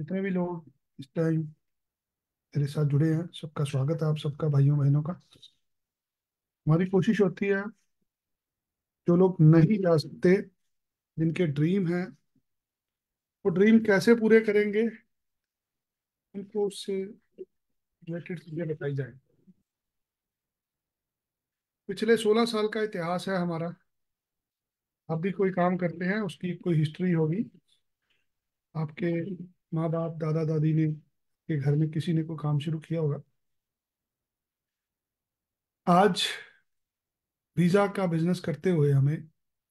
जितने भी लोग इस टाइम मेरे साथ जुड़े हैं सबका स्वागत है आप सबका भाइयों बहनों का हमारी कोशिश होती है जो लोग नहीं जा सकते जिनके ड्रीम है वो ड्रीम कैसे पूरे करेंगे उनको उससे रिलेटेड चीज़ें बताई जाए पिछले सोलह साल का इतिहास है हमारा आप भी कोई काम करते हैं उसकी कोई हिस्ट्री होगी आपके माँ बाप दादा दादी ने के घर में किसी ने कोई काम शुरू किया होगा आज वीजा का बिजनेस करते हुए हमें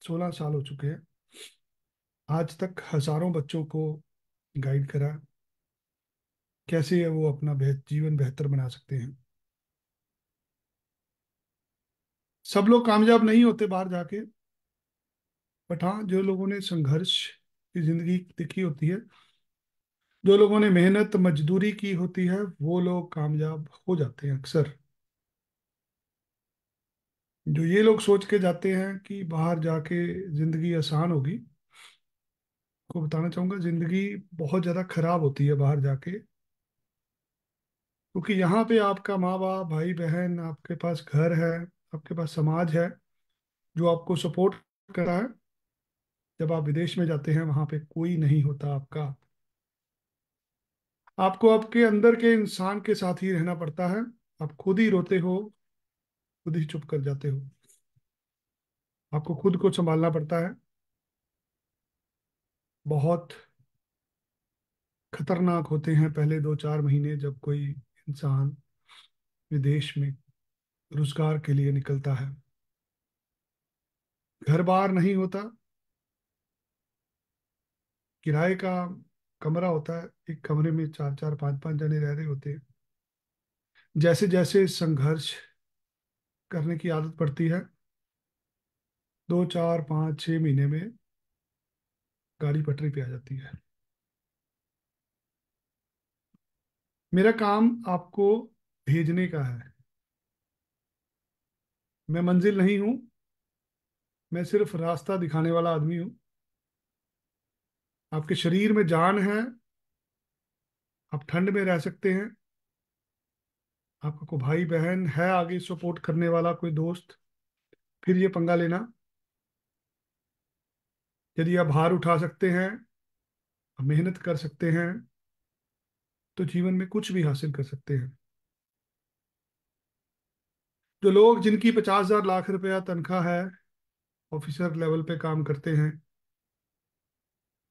सोलह साल हो चुके हैं आज तक हजारों बच्चों को गाइड करा कैसे है वो अपना बेहत, जीवन बेहतर बना सकते हैं सब लोग कामयाब नहीं होते बाहर जाके बट हाँ जो लोगों ने संघर्ष की जिंदगी देखी होती है जो लोगों ने मेहनत मजदूरी की होती है वो लोग कामयाब हो जाते हैं अक्सर जो ये लोग सोच के जाते हैं कि बाहर जाके ज़िंदगी आसान होगी को बताना चाहूंगा ज़िंदगी बहुत ज़्यादा ख़राब होती है बाहर जाके क्योंकि तो यहाँ पे आपका माँ बाप भाई बहन आपके पास घर है आपके पास समाज है जो आपको सपोर्ट कर रहा है जब आप विदेश में जाते हैं वहां पे कोई नहीं होता आपका आपको आपके अंदर के इंसान के साथ ही रहना पड़ता है आप खुद ही रोते हो खुद ही चुप कर जाते हो आपको खुद को संभालना पड़ता है बहुत खतरनाक होते हैं पहले दो चार महीने जब कोई इंसान विदेश में रोजगार के लिए निकलता है घर बार नहीं होता किराए का कमरा होता है एक कमरे में चार चार पांच पांच जने रह रहे होते हैं जैसे जैसे संघर्ष करने की आदत पड़ती है दो चार पाँच छह महीने में गाड़ी पटरी पे आ जाती है मेरा काम आपको भेजने का है मैं मंजिल नहीं हूं मैं सिर्फ रास्ता दिखाने वाला आदमी हूं आपके शरीर में जान है आप ठंड में रह सकते हैं आपका कोई भाई बहन है आगे सपोर्ट करने वाला कोई दोस्त फिर ये पंगा लेना यदि आप भार उठा सकते हैं मेहनत कर सकते हैं तो जीवन में कुछ भी हासिल कर सकते हैं जो लोग जिनकी पचास हजार लाख रुपया तनख्वाह है ऑफिसर लेवल पे काम करते हैं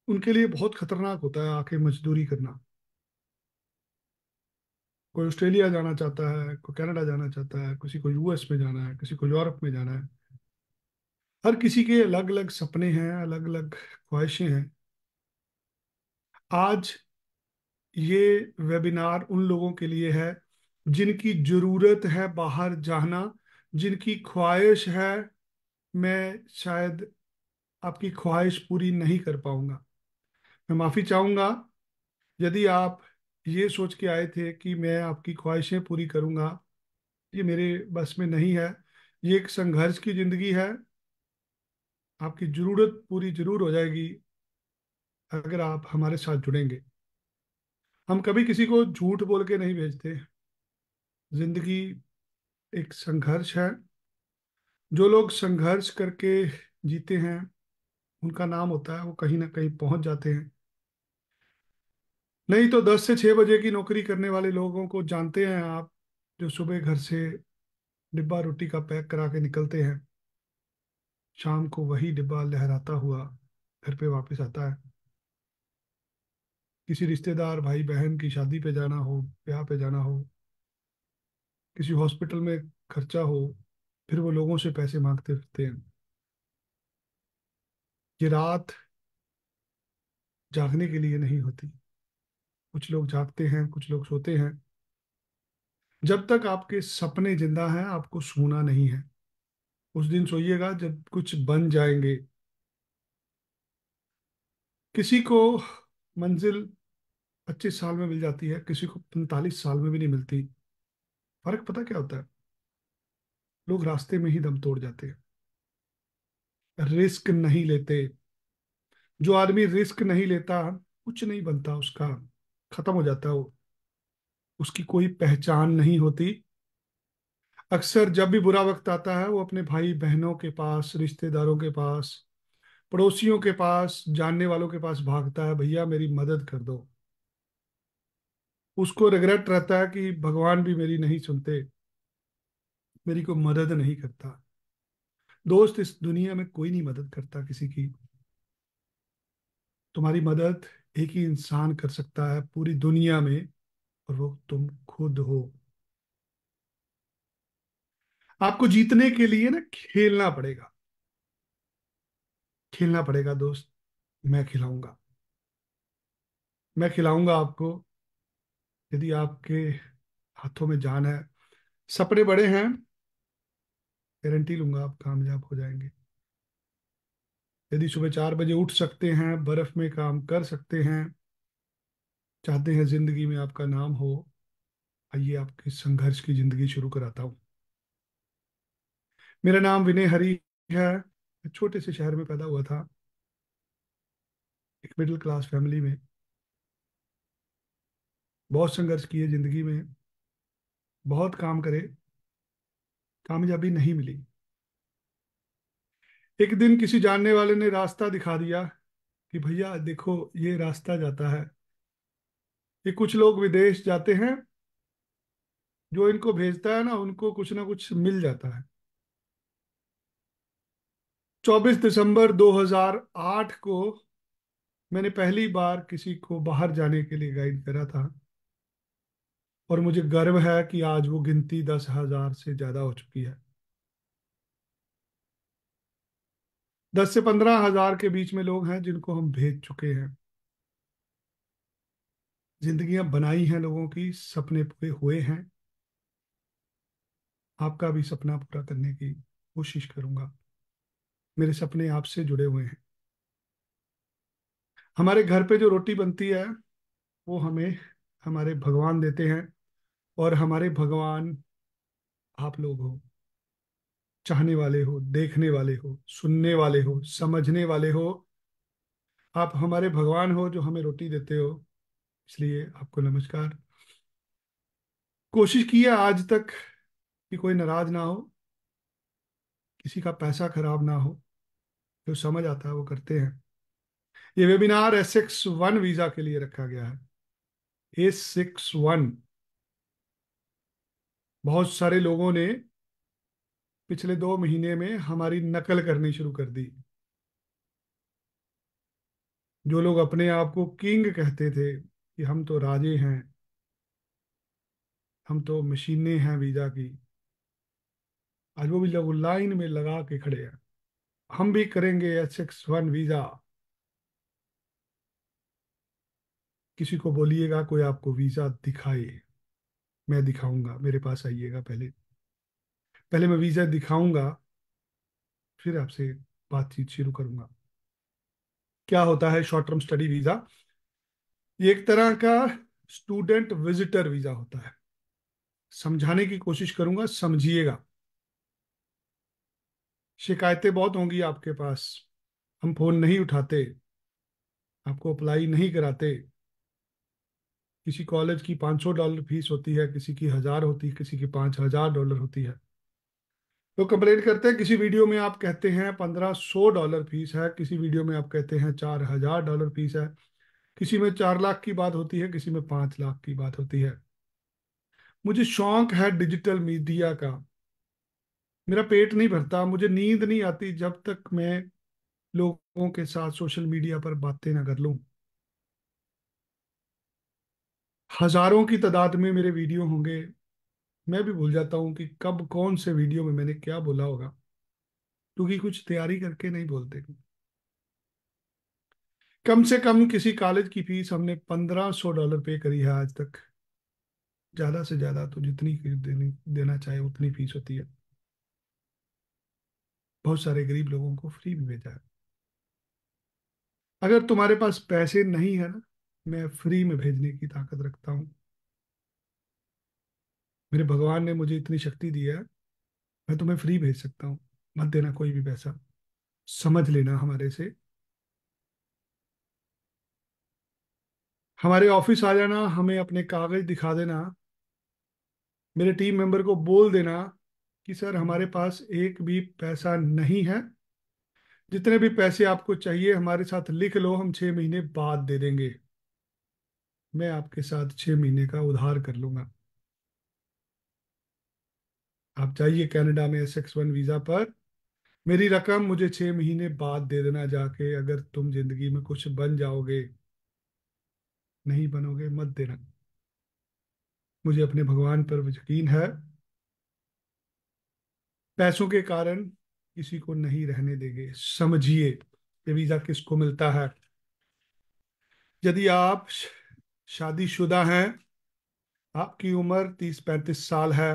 उनके लिए बहुत खतरनाक होता है आके मजदूरी करना कोई ऑस्ट्रेलिया जाना चाहता है कोई कनाडा जाना चाहता है किसी को यूएस में जाना है किसी को यूरोप में जाना है हर किसी के अलग अलग सपने हैं अलग अलग ख्वाहिशें हैं आज ये वेबिनार उन लोगों के लिए है जिनकी ज़रूरत है बाहर जाना जिनकी ख्वाहिश है मैं शायद आपकी ख्वाहिश पूरी नहीं कर पाऊंगा मैं माफ़ी चाहूँगा यदि आप ये सोच के आए थे कि मैं आपकी ख्वाहिशें पूरी करूँगा ये मेरे बस में नहीं है ये एक संघर्ष की ज़िंदगी है आपकी ज़रूरत पूरी ज़रूर हो जाएगी अगर आप हमारे साथ जुड़ेंगे हम कभी किसी को झूठ बोल के नहीं भेजते ज़िंदगी एक संघर्ष है जो लोग संघर्ष करके जीते हैं उनका नाम होता है वो कहीं ना कहीं पहुंच जाते हैं नहीं तो दस से छह बजे की नौकरी करने वाले लोगों को जानते हैं आप जो सुबह घर से डिब्बा रोटी का पैक करा के निकलते हैं शाम को वही डिब्बा लहराता हुआ घर पे वापस आता है किसी रिश्तेदार भाई बहन की शादी पे जाना हो ब्याह पे जाना हो किसी हॉस्पिटल में खर्चा हो फिर वो लोगों से पैसे मांगते फिरते हैं ये रात जागने के लिए नहीं होती कुछ लोग जागते हैं कुछ लोग सोते हैं जब तक आपके सपने जिंदा हैं आपको सोना नहीं है उस दिन सोइएगा जब कुछ बन जाएंगे किसी को मंजिल पच्चीस साल में मिल जाती है किसी को पैंतालीस साल में भी नहीं मिलती फर्क पता क्या होता है लोग रास्ते में ही दम तोड़ जाते हैं रिस्क नहीं लेते जो आदमी रिस्क नहीं लेता कुछ नहीं बनता उसका खत्म हो जाता है वो उसकी कोई पहचान नहीं होती अक्सर जब भी बुरा वक्त आता है वो अपने भाई बहनों के पास रिश्तेदारों के पास पड़ोसियों के पास जानने वालों के पास भागता है भैया मेरी मदद कर दो उसको रिग्रेट रहता है कि भगवान भी मेरी नहीं सुनते मेरी को मदद नहीं करता दोस्त इस दुनिया में कोई नहीं मदद करता किसी की तुम्हारी मदद एक ही इंसान कर सकता है पूरी दुनिया में और वो तुम खुद हो आपको जीतने के लिए ना खेलना पड़ेगा खेलना पड़ेगा दोस्त मैं खिलाऊंगा मैं खिलाऊंगा आपको यदि आपके हाथों में जान है सपने बड़े हैं गारंटी लूंगा आप कामयाब हो जाएंगे यदि सुबह चार बजे उठ सकते हैं बर्फ में काम कर सकते हैं चाहते हैं जिंदगी में आपका नाम हो आइए आपके संघर्ष की जिंदगी शुरू कराता हूँ मेरा नाम विनय हरी है छोटे से शहर में पैदा हुआ था एक मिडिल क्लास फैमिली में बहुत संघर्ष किए जिंदगी में बहुत काम करे कामयाबी नहीं मिली एक दिन किसी जानने वाले ने रास्ता दिखा दिया कि भैया देखो ये रास्ता जाता है ये कुछ लोग विदेश जाते हैं जो इनको भेजता है ना उनको कुछ ना कुछ मिल जाता है 24 दिसंबर 2008 को मैंने पहली बार किसी को बाहर जाने के लिए गाइड करा था और मुझे गर्व है कि आज वो गिनती दस हजार से ज्यादा हो चुकी है दस से पंद्रह हजार के बीच में लोग हैं जिनको हम भेज चुके हैं जिंदगियां बनाई हैं लोगों की सपने पूरे हुए हैं आपका भी सपना पूरा करने की कोशिश करूंगा मेरे सपने आपसे जुड़े हुए हैं हमारे घर पे जो रोटी बनती है वो हमें हमारे भगवान देते हैं और हमारे भगवान आप लोग हो चाहने वाले हो देखने वाले हो सुनने वाले हो समझने वाले हो आप हमारे भगवान हो जो हमें रोटी देते हो इसलिए आपको नमस्कार कोशिश की है आज तक कि कोई नाराज ना हो किसी का पैसा खराब ना हो जो समझ आता है वो करते हैं ये webinar S six one visa के लिए रखा गया है ए सिक्स वन बहुत सारे लोगों ने पिछले दो महीने में हमारी नकल करनी शुरू कर दी जो लोग अपने आप को किंग कहते थे कि हम तो राजे हैं हम तो मशीनें हैं वीजा की आज वो भी लोग लाइन में लगा के खड़े हैं हम भी करेंगे एच एक्स वन वीजा किसी को बोलिएगा कोई आपको वीजा दिखाए मैं दिखाऊंगा मेरे पास आइएगा पहले पहले मैं वीज़ा दिखाऊंगा फिर आपसे बातचीत शुरू करूंगा क्या होता है शॉर्ट टर्म स्टडी वीज़ा एक तरह का स्टूडेंट विजिटर वीज़ा होता है समझाने की कोशिश करूंगा समझिएगा शिकायतें बहुत होंगी आपके पास हम फोन नहीं उठाते आपको अप्लाई नहीं कराते किसी कॉलेज की 500 डॉलर फीस होती है किसी की हज़ार होती है किसी की पांच हजार डॉलर होती है तो कंप्लेंट करते हैं किसी वीडियो में आप कहते हैं पंद्रह सौ डॉलर फीस है किसी वीडियो में आप कहते हैं चार हजार डॉलर फीस है किसी में चार लाख की बात होती है किसी में पांच लाख की बात होती है मुझे शौक है डिजिटल मीडिया का मेरा पेट नहीं भरता मुझे नींद नहीं आती जब तक मैं लोगों के साथ सोशल मीडिया पर बातें ना कर लू हजारों की तादाद में मेरे वीडियो होंगे मैं भी भूल जाता हूँ कि कब कौन से वीडियो में मैंने क्या बोला होगा क्योंकि कुछ तैयारी करके नहीं बोलते कम से कम किसी कॉलेज की फीस हमने पंद्रह सौ डॉलर पे करी है आज तक ज्यादा से ज्यादा तो जितनी देनी देना चाहे उतनी फीस होती है बहुत सारे गरीब लोगों को फ्री भी भेजा है अगर तुम्हारे पास पैसे नहीं है ना मैं फ्री में भेजने की ताकत रखता हूँ मेरे भगवान ने मुझे इतनी शक्ति दी है मैं तुम्हें फ्री भेज सकता हूँ मत देना कोई भी पैसा समझ लेना हमारे से हमारे ऑफिस आ जाना हमें अपने कागज दिखा देना मेरे टीम मेंबर को बोल देना कि सर हमारे पास एक भी पैसा नहीं है जितने भी पैसे आपको चाहिए हमारे साथ लिख लो हम छह महीने बाद दे देंगे मैं आपके साथ छह महीने का उधार कर लूंगा आप जाइए कनाडा में एस एक्स वन वीज़ा पर मेरी रकम मुझे छह महीने बाद दे देना जाके अगर तुम जिंदगी में कुछ बन जाओगे नहीं बनोगे मत देना मुझे अपने भगवान पर यकीन है पैसों के कारण किसी को नहीं रहने देंगे समझिए ये वीज़ा किसको मिलता है यदि आप शादीशुदा हैं आपकी उम्र तीस पैंतीस साल है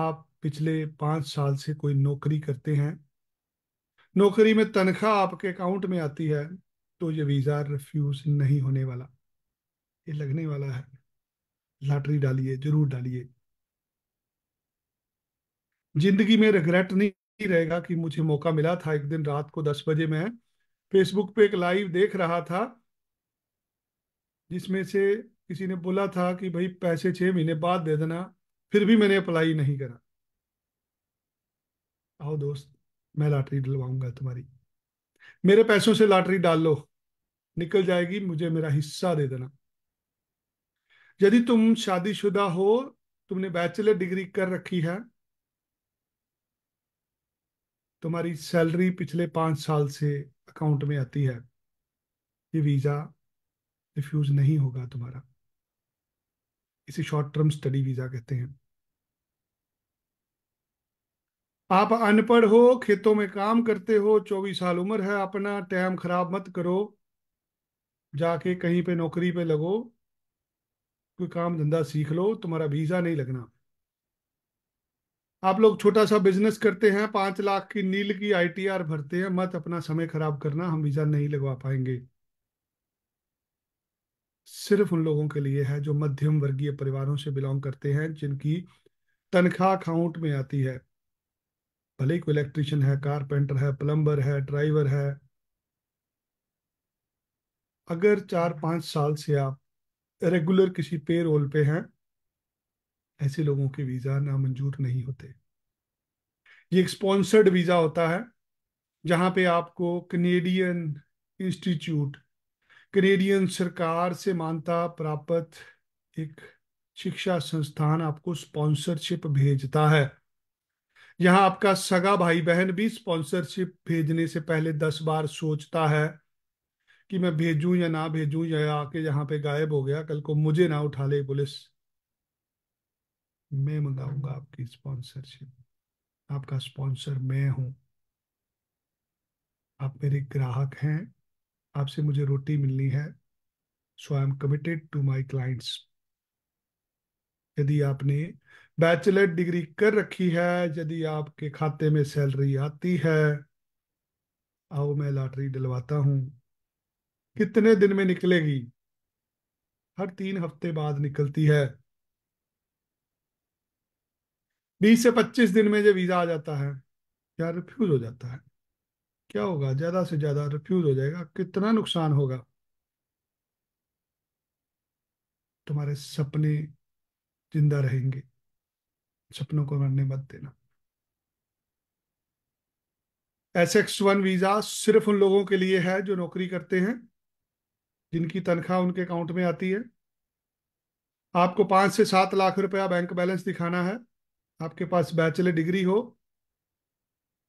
आप पिछले पांच साल से कोई नौकरी करते हैं नौकरी में तनख्वाह आपके अकाउंट में आती है तो ये वीज़ा रिफ्यूज़ नहीं होने वाला ये लगने वाला है लॉटरी डालिए जरूर डालिए जिंदगी में रिग्रेट नहीं रहेगा कि मुझे मौका मिला था एक दिन रात को दस बजे मैं फेसबुक पे एक लाइव देख रहा था जिसमें से किसी ने बोला था कि भाई पैसे छह महीने बाद दे देना फिर भी मैंने अप्लाई नहीं करा आओ दोस्त मैं लॉटरी डलवाऊंगा तुम्हारी मेरे पैसों से लॉटरी डाल लो निकल जाएगी मुझे मेरा हिस्सा दे देना यदि तुम शादीशुदा हो तुमने बैचलर डिग्री कर रखी है तुम्हारी सैलरी पिछले पांच साल से अकाउंट में आती है ये वीजा रिफ्यूज नहीं होगा तुम्हारा इसे शॉर्ट टर्म स्टडी वीजा कहते हैं आप अनपढ़ हो खेतों में काम करते हो चौबीस साल उम्र है अपना टाइम खराब मत करो जाके कहीं पे नौकरी पे लगो कोई काम धंधा सीख लो तुम्हारा वीजा नहीं लगना आप लोग छोटा सा बिजनेस करते हैं पांच लाख की नील की आईटीआर भरते हैं मत अपना समय खराब करना हम वीजा नहीं लगवा पाएंगे सिर्फ उन लोगों के लिए है जो मध्यम वर्गीय परिवारों से बिलोंग करते हैं जिनकी तनख्वाह अकाउंट में आती है भले ही कोई इलेक्ट्रिशियन है कारपेंटर है प्लम्बर है ड्राइवर है अगर चार पांच साल से आप रेगुलर किसी पे रोल पे हैं ऐसे लोगों के वीज़ा नामंजूर नहीं होते ये एक स्पॉन्सर्ड वीज़ा होता है जहां पे आपको कनेडियन इंस्टीट्यूट कनेडियन सरकार से मानता प्राप्त एक शिक्षा संस्थान आपको स्पॉन्सरशिप भेजता है यहाँ आपका सगा भाई बहन भी स्पॉन्सरशिप भेजने से पहले दस बार सोचता है कि मैं भेजूं या ना भेजूं या आके यहाँ पे गायब हो गया कल को मुझे ना उठा ले पुलिस मैं मंगाऊंगा आपकी स्पॉन्सरशिप आपका स्पॉन्सर मैं हूं आप मेरे ग्राहक हैं आपसे मुझे रोटी मिलनी है so I am committed to my clients यदि आपने बैचलर डिग्री कर रखी है यदि आपके खाते में सैलरी आती है आओ मैं लॉटरी डलवाता हूं कितने दिन में निकलेगी हर तीन हफ्ते बाद निकलती है बीस से पच्चीस दिन में जो वीजा आ जाता है या रिफ्यूज हो जाता है क्या होगा ज्यादा से ज्यादा रिफ्यूज हो जाएगा कितना नुकसान होगा तुम्हारे सपने जिंदा रहेंगे सपनों को मरने मत देना एस एक्स वन वीज़ा सिर्फ उन लोगों के लिए है जो नौकरी करते हैं जिनकी तनख्वाह उनके अकाउंट में आती है आपको पांच से सात लाख रुपया बैंक बैलेंस दिखाना है आपके पास बैचलर डिग्री हो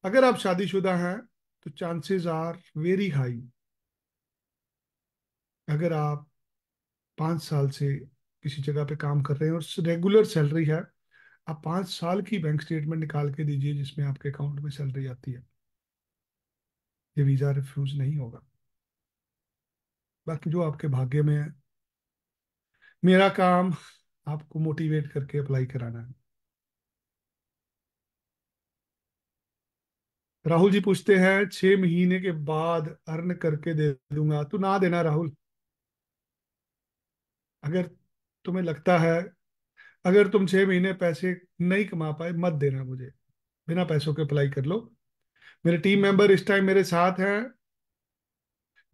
अगर आप शादीशुदा हैं तो चांसेस आर वेरी हाई अगर आप पांच साल से किसी जगह पे काम कर रहे हैं और रेगुलर सैलरी है आप पाँच साल की बैंक स्टेटमेंट निकाल के दीजिए जिसमें आपके अकाउंट में सैलरी आती है ये वीज़ा रिफ्यूज़ नहीं होगा बाकी जो आपके भाग्य में है मेरा काम आपको मोटिवेट करके अप्लाई कराना है राहुल जी पूछते हैं छह महीने के बाद अर्न करके दे दूंगा तो ना देना राहुल अगर तुम्हें लगता है अगर तुम छह महीने पैसे नहीं कमा पाए मत देना मुझे बिना पैसों के अप्लाई कर लो मेरे टीम मेंबर इस टाइम मेरे साथ हैं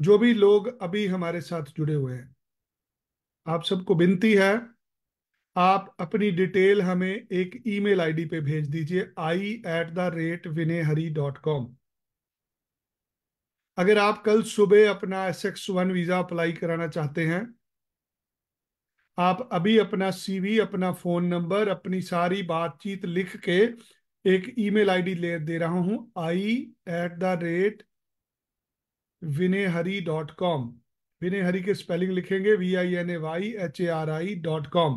जो भी लोग अभी हमारे साथ जुड़े हुए हैं आप सबको विनती है आप अपनी डिटेल हमें एक ईमेल आईडी पे भेज दीजिए I at the rate Vinay Hari dot com अगर आप कल सुबह अपना S X one visa apply कराना चाहते हैं आप अभी अपना सीवी अपना फोन नंबर अपनी सारी बातचीत लिख के एक ईमेल आईडी ले दे रहा हूं I at the rate Vinay Hari dot com Vinay Hari के स्पेलिंग लिखेंगे V I N A Y H A R I dot com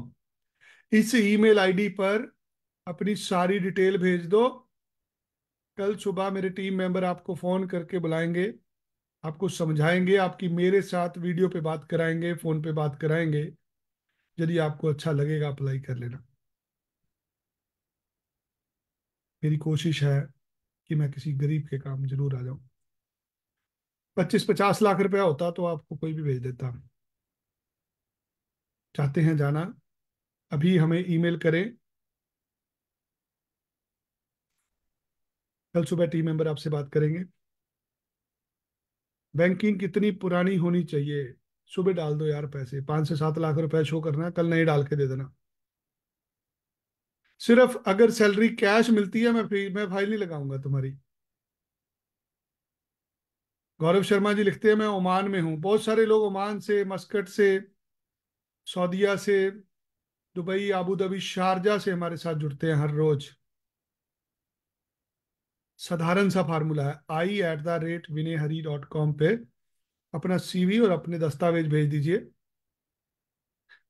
इस ईमेल आईडी पर अपनी सारी डिटेल भेज दो कल सुबह मेरे टीम मेंबर आपको फ़ोन करके बुलाएंगे आपको समझाएंगे आपकी मेरे साथ वीडियो पे बात कराएंगे फ़ोन पे बात कराएंगे यदि आपको अच्छा लगेगा अप्लाई कर लेना मेरी कोशिश है कि मैं किसी गरीब के काम जरूर आ जाऊं पच्चीस पचास लाख रुपया होता तो आपको कोई भी भेज देता चाहते हैं जाना अभी हमें ईमेल करें कल सुबह टीम मेंबर आपसे बात करेंगे बैंकिंग कितनी पुरानी होनी चाहिए सुबह डाल दो यार पैसे पांच से सात लाख रुपए शो करना है कल नहीं डाल के दे देना सिर्फ अगर सैलरी कैश मिलती है मैं फिर मैं फाइल नहीं लगाऊंगा तुम्हारी गौरव शर्मा जी लिखते हैं मैं ओमान में हूँ बहुत सारे लोग ओमान से मस्कट से सऊदिया से दुबई आबू धाबी शारजा से हमारे साथ जुड़ते हैं हर रोज साधारण सा फार्मूला है I at the rate Vinay Hari dot com पे अपना सीवी और अपने दस्तावेज भेज दीजिए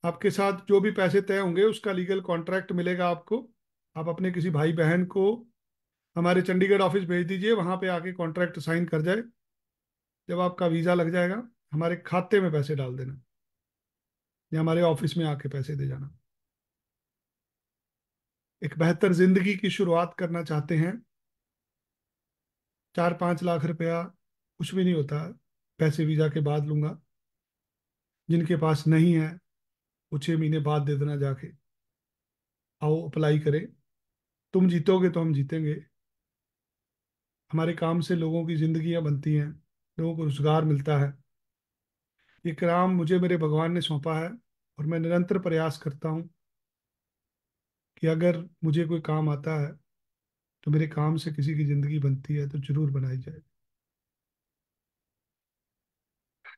आपके साथ जो भी पैसे तय होंगे उसका लीगल कॉन्ट्रैक्ट मिलेगा आपको आप अपने किसी भाई बहन को हमारे चंडीगढ़ ऑफिस भेज दीजिए वहाँ पे आके कॉन्ट्रैक्ट साइन कर जाए जब आपका वीज़ा लग जाएगा हमारे खाते में पैसे डाल देना या हमारे ऑफिस में आके पैसे दे जाना एक बेहतर ज़िंदगी की शुरुआत करना चाहते हैं चार पाँच लाख रुपया कुछ भी नहीं होता पैसे वीज़ा के बाद लूंगा जिनके पास नहीं है वो छः महीने बाद दे देना जाके आओ अप्लाई करें तुम जीतोगे तो हम जीतेंगे हमारे काम से लोगों की ज़िंदगियाँ बनती हैं लोगों को रोज़गार मिलता है ये क्राम मुझे मेरे भगवान ने सौंपा है और मैं निरंतर प्रयास करता हूँ कि अगर मुझे कोई काम आता है तो मेरे काम से किसी की ज़िंदगी बनती है तो ज़रूर बनाई जाए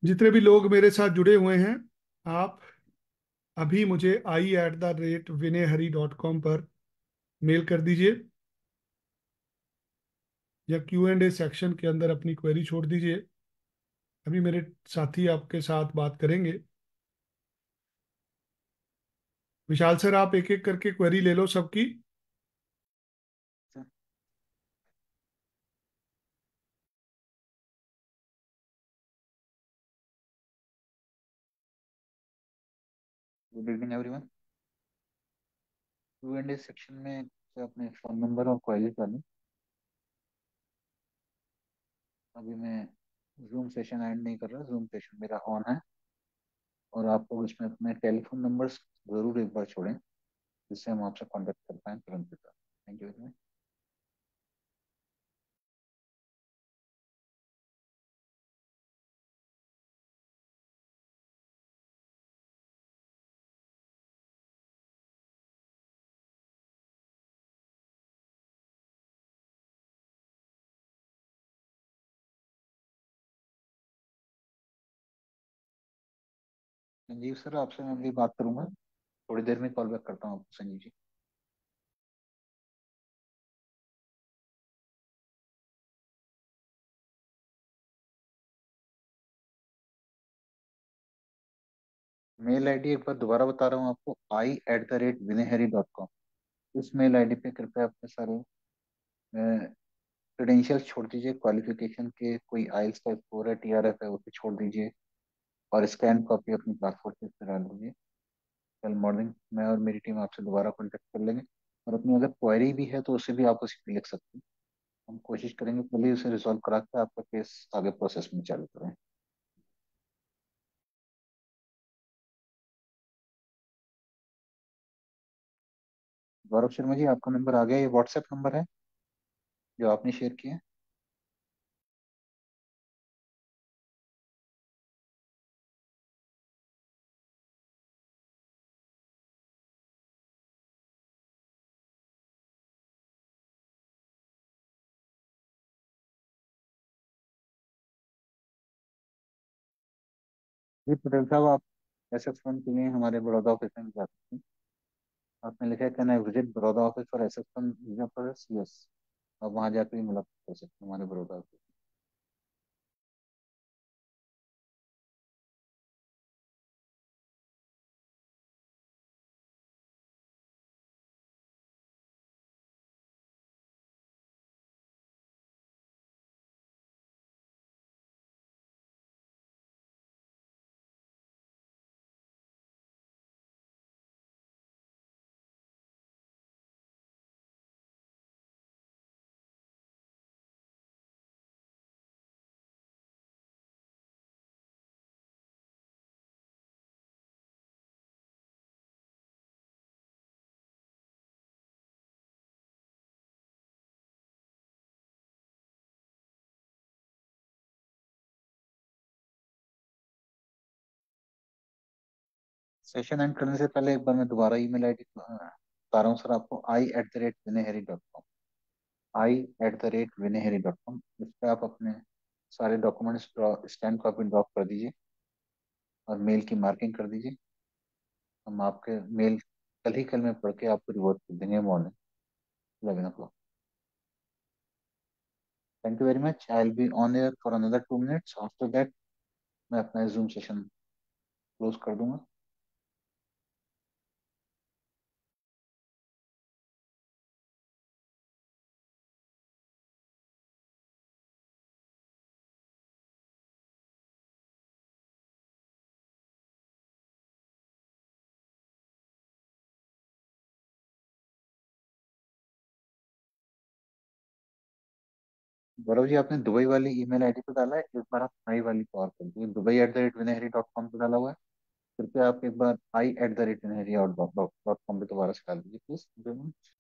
जितने भी लोग मेरे साथ जुड़े हुए हैं आप अभी मुझे I at the rate Vinay Hari dot com पर मेल कर दीजिए या क्यू एंड ए सेक्शन के अंदर अपनी क्वेरी छोड़ दीजिए अभी मेरे साथी आपके साथ बात करेंगे विशाल सर आप एक एक करके क्वेरी ले लो सबकी good evening everyone two and A section में अपने फ़ोन नंबर और क्वाइरीज डालें अभी मैं जूम सेशन एंड नहीं कर रहा जूम सेशन मेरा ऑन है और आप लोग इसमें अपने टेलीफोन नंबर्स ज़रूर एक बार छोड़ें जिससे हम आपसे कॉन्टेक्ट कर पाए तुरंत thank you very much Sanjeev sir आपसे मैं भी बात करूंगा थोड़ी देर में कॉल बैक करता हूँ आपको संजीव जी मेल आईडी एक बार दोबारा बता रहा हूँ आपको I at the rate Vinayhari dot com इस मेल आईडी पे कृपया अपने सारे क्रेडेंशियल छोड़ दीजिए क्वालिफिकेशन के कोई आइल्स का स्कोर है टी आर एफ है उसे छोड़ दीजिए और स्कैन कॉपी अपनी पासपोर्ट से डाल लीजिए कल मॉर्निंग मैं और मेरी टीम आपसे दोबारा कॉन्टेक्ट कर लेंगे और अपनी अगर क्वायरी भी है तो उसे भी आप उसी लिख सकते हैं हम कोशिश करेंगे पहले उसे रिजॉल्व करा के आपका केस आगे प्रोसेस में चालू करें गौरव शर्मा जी आपका नंबर आ गया ये व्हाट्सएप नंबर है जो आपने शेयर किया जी पटेल साहब आप ऐसे फंड के लिए हमारे बड़ौदा ऑफिस में जा सकते हैं आपने लिखा है can I visit Baroda office for assess fund visa yes आप वहाँ जाकर ही मुलाकात कर सकते हैं हमारे बड़ौदा ऑफिस सेशन एंड करने से पहले एक बार मैं दोबारा ईमेल आईडी बता रहा हूँ सर आपको I at the rate Vinayhari dot com I at the rate Vinayhari dot com इस पर आप अपने सारे डॉक्यूमेंट्स स्टैंड कॉपी ड्रॉप कर दीजिए और मेल की मार्किंग कर दीजिए हम आपके मेल कल ही कल में पढ़ के आपको रिवॉर्ड कर देंगे morning eleven o'clock thank you very much I will be on air for another two minutes after that मैं अपना जूम सेशन क्लोज कर दूंगा गौरव जी आपने दुबई वाली ईमेल आईडी पे डाला है एक बार आप आई वाली को और कर दीजिए Dubai at the rate Vinhari dot com पे डाला हुआ है कृपया आप एक बार I at the rate Vinhari dot com पे दोबारा से डाल दीजिए प्लीज